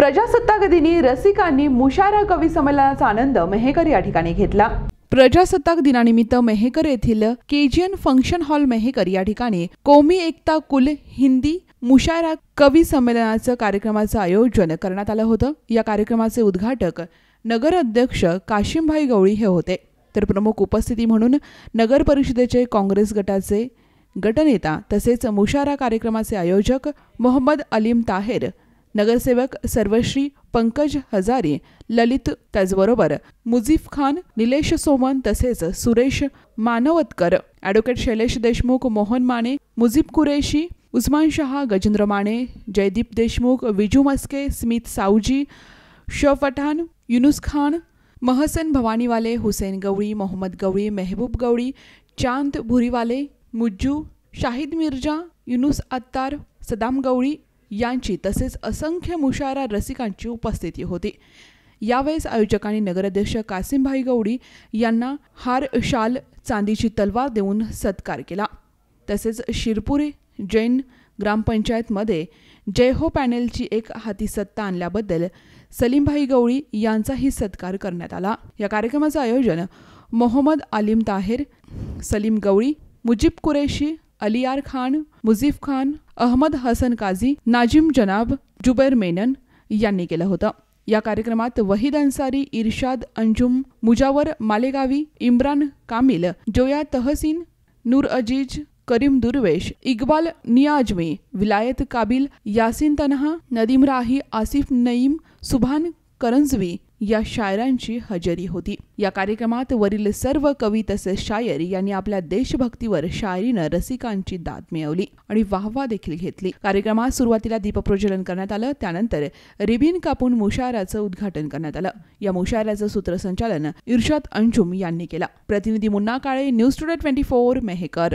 प्रजासत्ताक दिनी रसिकांनी मुशारा कवी संमेलनाचा आनंद मेहेकर या ठिकाणी घेतला प्रजासत्ताक दिनानिमित्त मेहेकर येथील केजीएन फंक्शन हॉल मेहेकर या ठिकाणी कोमी एकता कुल हिंदी मुशारा कवी संमेलनाचं कार्यक्रमाचं आयोजन करण्यात आलं होतं या कार्यक्रमाचे उद्घाटक नगर अध्यक्ष काशिमभाई गवळी हे होते तर प्रमुख उपस्थिती म्हणून नगर परिषदेचे काँग्रेस गटाचे गटनेता तसेच मुशारा कार्यक्रमाचे आयोजक मोहम्मद अलीम ताहेर नगरसेवक सर्वश्री पंकज हजारे ललित त्याचबरोबर मुझीफ खान निलेश सोमन तसेच सुरेश मानवतकर ॲडव्होकेट शैलेश देशमुख मोहन माने मुझीफ कुरेशी उस्मान शहा गजेंद्र माने जयदीप देशमुख विजू मस्के स्मित साऊजी शफ पठान युनुस खान महसन भवानीवाले हुसेन गवळी मोहम्मद गवळी मेहबूब गवळी चांद भुरीवाले मुज्जू शाहिद मिर्जा युनुस अत्तार सदाम गवळी यांची तसेच असंख्य मुशारा रसिकांची उपस्थिती होती यावेळेस आयोजकांनी नगराध्यक्ष कासिमभाई गवडी यांना हार शाल चांदीची तलवार देऊन सत्कार केला तसेच शिरपुरी जैन ग्रामपंचायतमध्ये हो पॅनेलची एक हाती सत्ता आणल्याबद्दल सलीमभाई गवळी यांचाही सत्कार करण्यात आला या कार्यक्रमाचं आयोजन मोहम्मद आलिम ताहेर सलीम गवळी मुजीब कुरेशी अलियार खान मुजीफ खान अहमद हसन काझी नाजिम जनाब जुबैर मेनन यांनी केलं होतं या कार्यक्रमात वहीद अन्सारी इर्शाद अंजुम मुजावर मालेगावी इम्रान कामिल जोया तहसीन नूर अजीज करीम दुर्वेश इकबाल नियाजमी विलायत काबिल यासिन तन्हा नदीम राही आसिफ नईम सुभान करंजवी या शायरांची हजेरी होती या कार्यक्रमात वरील सर्व कवी तसेच शायर यांनी आपल्या देशभक्तीवर शायरीनं रसिकांची दाद मिळवली आणि वाहवा देखील घेतली कार्यक्रमात सुरुवातीला दीपप्रज्वलन करण्यात आलं त्यानंतर रिबिन कापून मुशायराचं उद्घाटन करण्यात आलं या मुशायराचं सूत्रसंचालन इर्षाद अंजुम यांनी केलं प्रतिनिधी Munna Kale news today twenty four Mehkar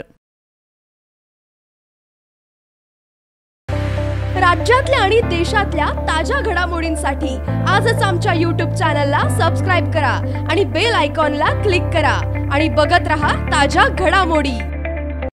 राज्यातल्या आणि देशातल्या ताज्या घडामोडींसाठी आजच आमच्या यूट्यूब चॅनलला सबस्क्राईब करा आणि बेल आयकॉनला क्लिक करा आणि बघत रहा ताज्या घडामोडी